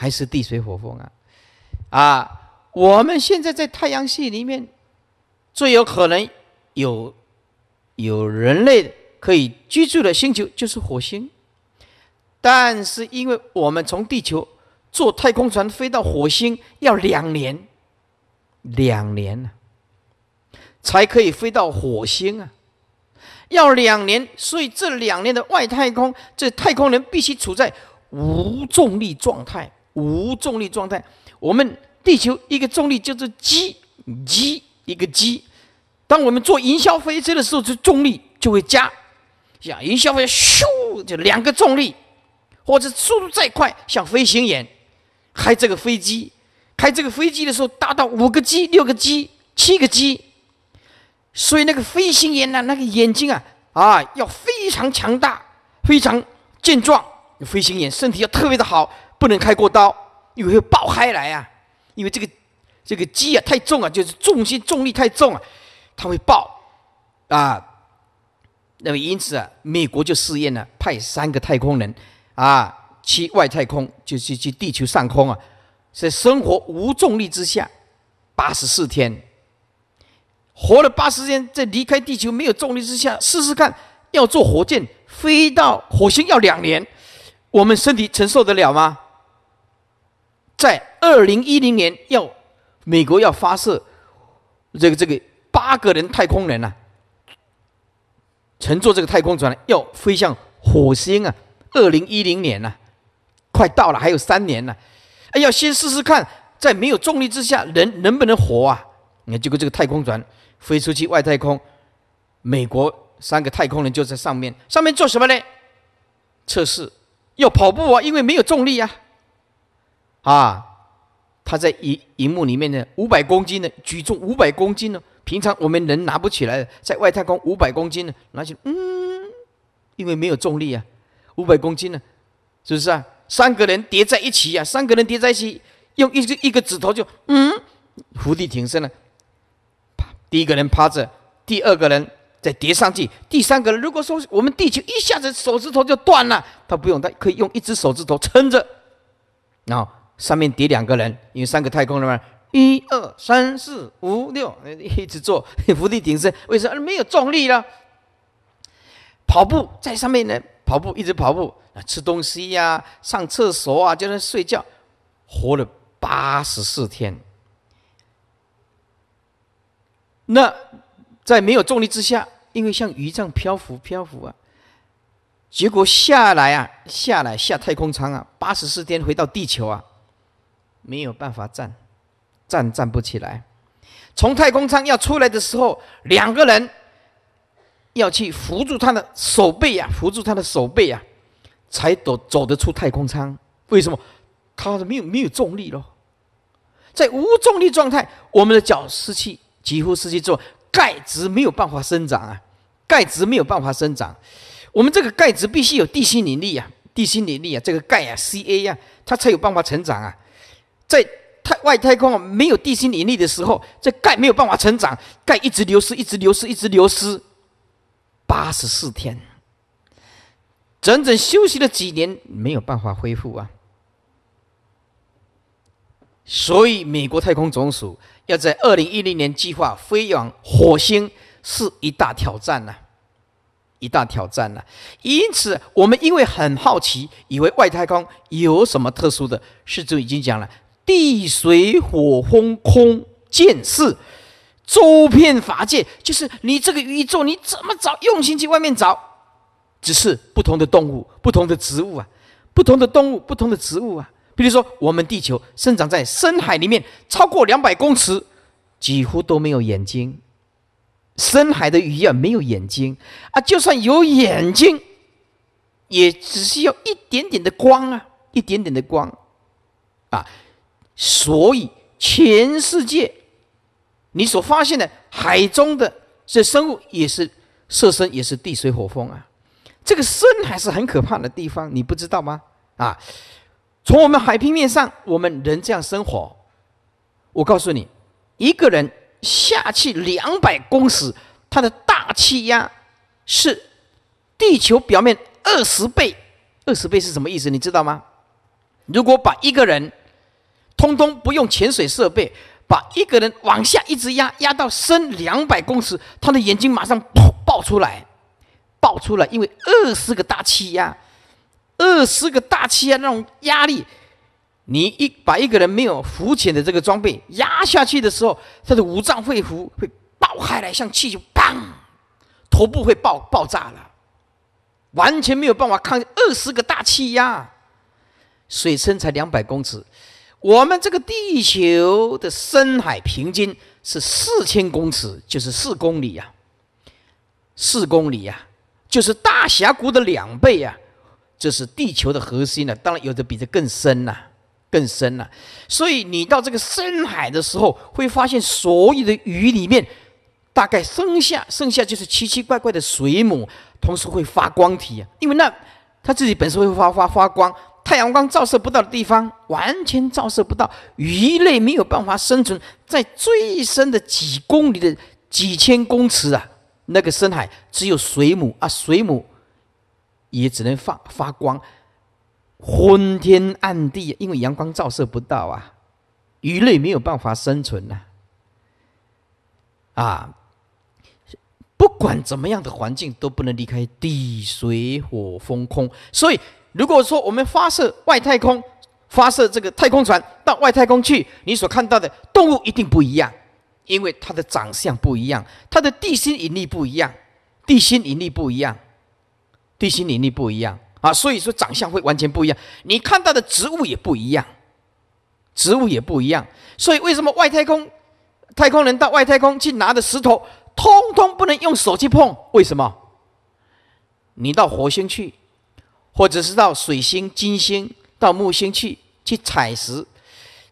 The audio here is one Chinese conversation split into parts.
还是地水火风啊，啊！我们现在在太阳系里面，最有可能有有人类可以居住的星球就是火星，但是因为我们从地球坐太空船飞到火星要两年，两年呢，才可以飞到火星啊，要两年，所以这两年的外太空，这太空人必须处在无重力状态。无重力状态，我们地球一个重力叫做 g，g 一个 g。当我们做营销飞车的时候，这重力就会加，像营销飞，咻就两个重力，或者速度再快，像飞行员开这个飞机，开这个飞机的时候达到五个 g、六个 g、七个 g，所以那个飞行员呢，那个眼睛啊，啊要非常强大，非常健壮，飞行员身体要特别的好。不能开过刀，因为会爆开来啊！因为这个这个鸡啊太重啊，就是重心重力太重啊，它会爆啊！那么因此啊，美国就试验了，派三个太空人啊去外太空，就是去地球上空啊，在生活无重力之下，八十四天活了八十天，在离开地球没有重力之下试试看，要做火箭飞到火星要两年，我们身体承受得了吗？在二零一零年要美国要发射这个这个八个人太空人呐，乘坐这个太空船要飞向火星啊！二零一零年呐，快到了，还有三年呢。哎，要先试试看，在没有重力之下，人能不能活啊？你看，结果这个太空船飞出去外太空，美国三个太空人就在上面，上面做什么呢？测试，要跑步啊，因为没有重力啊。啊，他在荧荧幕里面呢，五百公斤呢，举重五百公斤呢。平常我们人拿不起来的，在外太空五百公斤呢，拿起，嗯，因为没有重力啊，五百公斤呢，是不是啊？三个人叠在一起呀，三个人叠在一起，用一只一个指头就，嗯，伏地挺身了，啪，第一个人趴着，第二个人再叠上去，第三个人如果说我们地球一下子手指头就断了，他不用，他可以用一只手指头撑着，然后上面叠两个人，因为三个太空人嘛，一二三四五六，一直坐 伏地顶身，为什么没有重力了？跑步在上面呢，跑步一直跑步，吃东西呀，上厕所啊，就在睡觉，活了八十四天。那在没有重力之下，因为像鱼这样漂浮漂浮啊，结果下来啊，下来下太空舱啊，八十四天回到地球啊。没有办法站，站站不起来。从太空舱要出来的时候，两个人要去扶住他的手背呀，扶住他的手背呀，才走走得出太空舱。为什么？他没有没有重力咯。在无重力状态，我们的脚失去，几乎是去做钙质没有办法生长啊，钙质没有办法生长。我们这个钙质必须有地心引力啊，地心引力啊，这个钙啊，CA 呀，它才有办法成长啊。在太外太空没有地心引力的时候，这钙没有办法成长，钙一直流失，一直流失，一直流失，八十四天，整整休息了几年，没有办法恢复啊。所以美国太空总署要在二零一零年计划飞往火星，是一大挑战呐，一大挑战呐。因此，我们因为很好奇，以为外太空有什么特殊的，事，就已经讲了。地水火风空，见是周遍法界，就是你这个宇宙，你怎么找？用心去外面找，只是不同的动物、不同的植物啊，不同的动物、不同的植物啊。比如说，我们地球生长在深海里面，超过两百公尺，几乎都没有眼睛。深海的鱼啊，没有眼睛啊，就算有眼睛，也只需要一点点的光啊，一点点的光，啊。所以，全世界你所发现的海中的这生物也是色身，也是地水火风啊。这个深还是很可怕的地方，你不知道吗？啊，从我们海平面上，我们人这样生活。我告诉你，一个人下去两百公尺，它的大气压是地球表面二十倍。二十倍是什么意思？你知道吗？如果把一个人通通不用潜水设备，把一个人往下一直压，压到深两百公尺，他的眼睛马上爆爆出来，爆出来，因为二十个大气压，二十个大气压那种压力，你一把一个人没有浮潜的这个装备压下去的时候，他的五脏会浮会爆开来，像气球砰，头部会爆爆炸了，完全没有办法抗二十个大气压，水深才两百公尺。我们这个地球的深海平均是四千公尺，就是四公里呀，四公里呀，就是大峡谷的两倍呀。这是地球的核心呢，当然有的比这更深呐，更深呐。所以你到这个深海的时候，会发现所有的鱼里面，大概剩下剩下就是奇奇怪怪的水母，同时会发光体，因为那它自己本身会发发发光。太阳光照射不到的地方，完全照射不到，鱼类没有办法生存在最深的几公里的几千公尺啊！那个深海只有水母啊，水母也只能发发光，昏天暗地，因为阳光照射不到啊，鱼类没有办法生存呐！啊，不管怎么样的环境都不能离开地、水、火、风、空，所以。如果说我们发射外太空，发射这个太空船到外太空去，你所看到的动物一定不一样，因为它的长相不一样，它的地心引力不一样，地心引力不一样，地心引力不一样啊，所以说长相会完全不一样。你看到的植物也不一样，植物也不一样。所以为什么外太空太空人到外太空去拿的石头，通通不能用手去碰？为什么？你到火星去？或者是到水星、金星、到木星去去采石，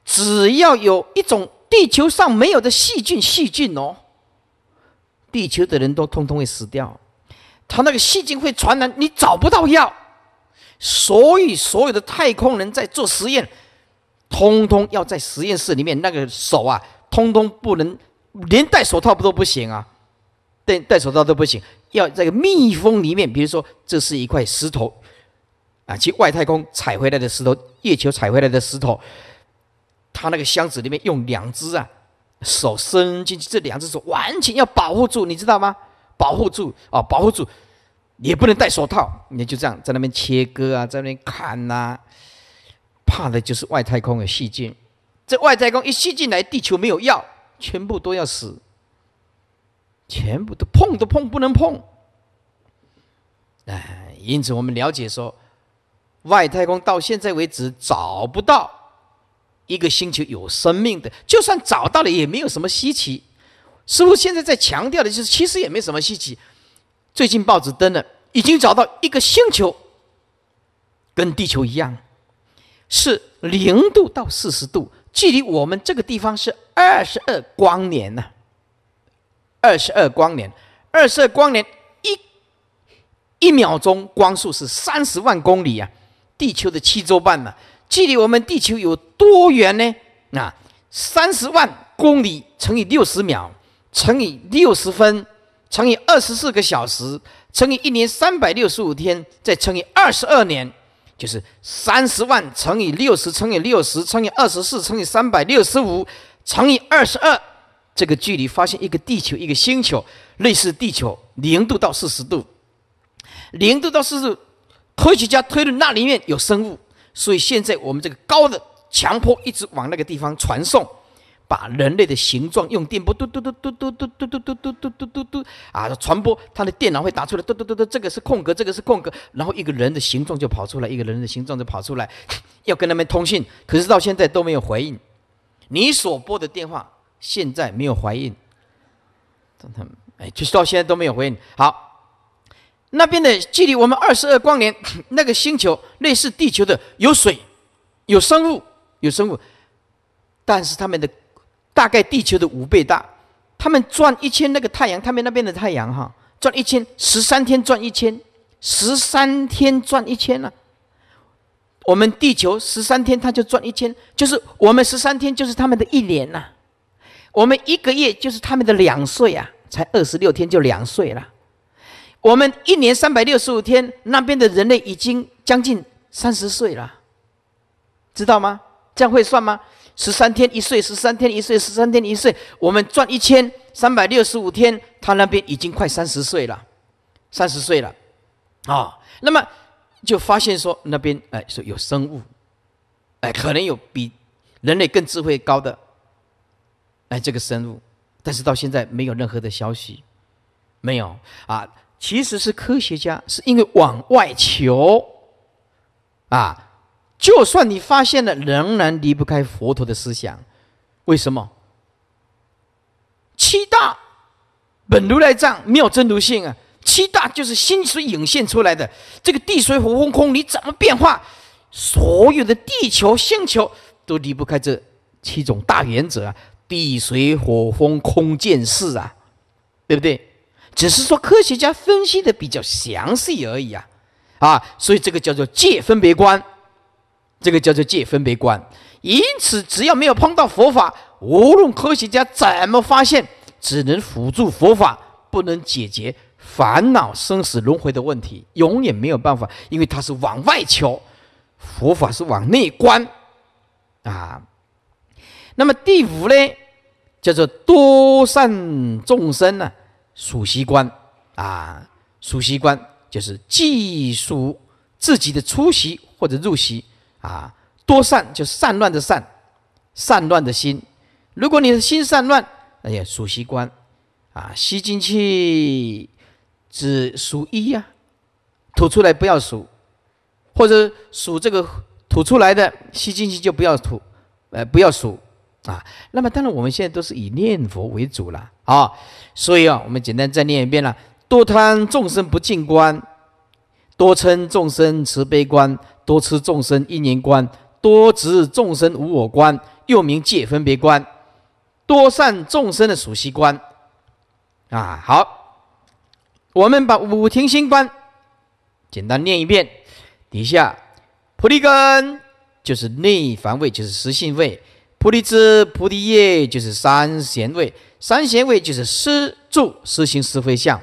只要有一种地球上没有的细菌，细菌哦，地球的人都通通会死掉。他那个细菌会传染，你找不到药，所以所有的太空人在做实验，通通要在实验室里面，那个手啊，通通不能连戴手套都不行啊，戴戴手套都不行，要这个密封里面。比如说，这是一块石头。啊，去外太空采回来的石头，月球采回来的石头，他那个箱子里面用两只啊手伸进去，这两只手完全要保护住，你知道吗？保护住啊，保护住，也不能戴手套，你就这样在那边切割啊，在那边砍呐。怕的就是外太空有细菌，这外太空一吸进来，地球没有药，全部都要死，全部都碰都碰不能碰，哎，因此我们了解说。外太空到现在为止找不到一个星球有生命的，就算找到了也没有什么稀奇。师傅现在在强调的就是，其实也没什么稀奇。最近报纸登了，已经找到一个星球，跟地球一样，是零度到四十度，距离我们这个地方是二十二光年呢。二十二光年，二十二光年，一一秒钟光速是三十万公里啊。地球的七周半呢，距离我们地球有多远呢？那三十万公里乘以六十秒，乘以六十分，乘以二十四个小时，乘以一年三百六十五天，再乘以二十二年，就是三十万乘以六十乘以六十乘以二十四乘以三百六十五乘以二十二，这个距离发现一个地球，一个星球，类似地球，零度到四十度，零度到四十。科学家推论那里面有生物，所以现在我们这个高的强迫一直往那个地方传送，把人类的形状用电波嘟嘟嘟嘟嘟嘟嘟嘟嘟嘟嘟嘟嘟啊传播，他的电脑会打出来嘟嘟嘟嘟，这个是空格，这个是空格，然后一个人的形状就跑出来，一个人的形状就跑出来，要跟他们通信，可是到现在都没有回应。你所拨的电话现在没有回应，哎，就是到现在都没有回应。好。那边的距离我们二十二光年，那个星球类似地球的，有水，有生物，有生物，但是他们的大概地球的五倍大。他们转一圈那个太阳，他们那边的太阳哈，转一圈十三天转一圈，十三天转一圈。了。我们地球十三天它就转一圈，就是我们十三天就是他们的一年呐。我们一个月就是他们的两岁啊，才二十六天就两岁了。我们一年三百六十五天，那边的人类已经将近三十岁了，知道吗？这样会算吗？十三天一岁，十三天一岁，十三天一岁，我们赚一千，三百六十五天，他那边已经快三十岁了，三十岁了，啊，那么就发现说那边哎说有生物，哎，可能有比人类更智慧高的哎这个生物，但是到现在没有任何的消息，没有啊。其实是科学家，是因为往外求，啊，就算你发现了，仍然离不开佛陀的思想。为什么？七大本如来藏，妙真如性啊。七大就是心所涌现出来的，这个地水火风空，你怎么变化？所有的地球星球都离不开这七种大原则，地水火风空见事啊，对不对？只是说科学家分析的比较详细而已啊，啊，所以这个叫做界分别观，这个叫做界分别观。因此，只要没有碰到佛法，无论科学家怎么发现，只能辅助佛法，不能解决烦恼、生死、轮回的问题，永远没有办法，因为它是往外求，佛法是往内观啊。那么第五呢，叫做多善众生呢？数息观，啊，数息观就是计数自己的出席或者入席啊，多散就散乱的散，散乱的心。如果你的心散乱，那呀，数息观，啊，吸进去只数一呀，吐出来不要数，或者数这个吐出来的吸进去就不要吐，呃，不要数，啊。那么当然我们现在都是以念佛为主了。啊，所以啊，我们简单再念一遍了：多贪众生不净观，多嗔众生慈悲观，多吃众生一年观，多执众生无我观，又名戒分别观，多善众生的属习观。啊，好，我们把五停心观简单念一遍。底下，菩提根就是内凡位，就是食性位；菩提枝、菩提叶就是三贤位。三贤位就是施助、施行、施会相，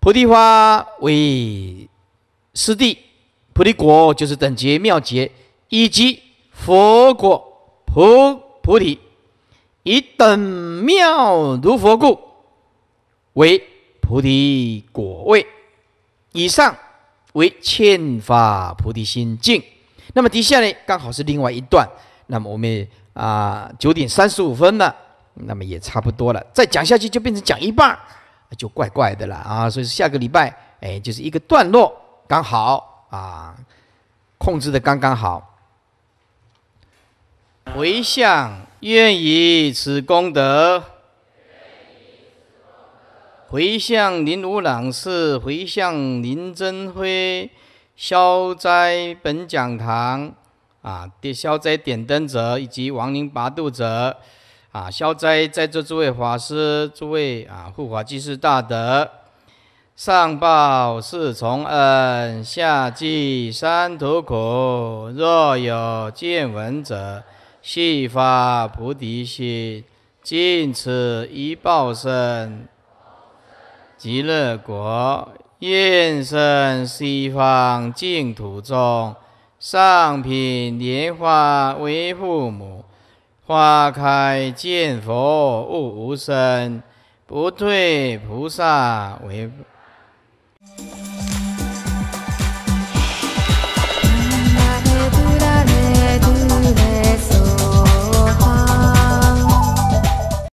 菩提花为师弟，菩提果就是等觉、妙觉以及佛果，菩菩提以等妙如佛故，为菩提果位。以上为欠法菩提心境。那么底下呢，刚好是另外一段。那么我们啊，九点三十五分了。那么也差不多了，再讲下去就变成讲一半，就怪怪的了啊！所以下个礼拜，哎，就是一个段落，刚好啊，控制的刚刚好。回向愿以此功德，回向林如朗氏，回向林真辉，消灾本讲堂啊，点消灾点灯者以及亡灵拔渡者。啊！消灾，在座诸位法师、诸位啊护法居士大德，上报四重恩，下济三途苦。若有见闻者，悉发菩提心，尽此一报身，极乐国，愿生西方净土中，上品莲花为父母。花开见佛，悟无生；不退菩萨为。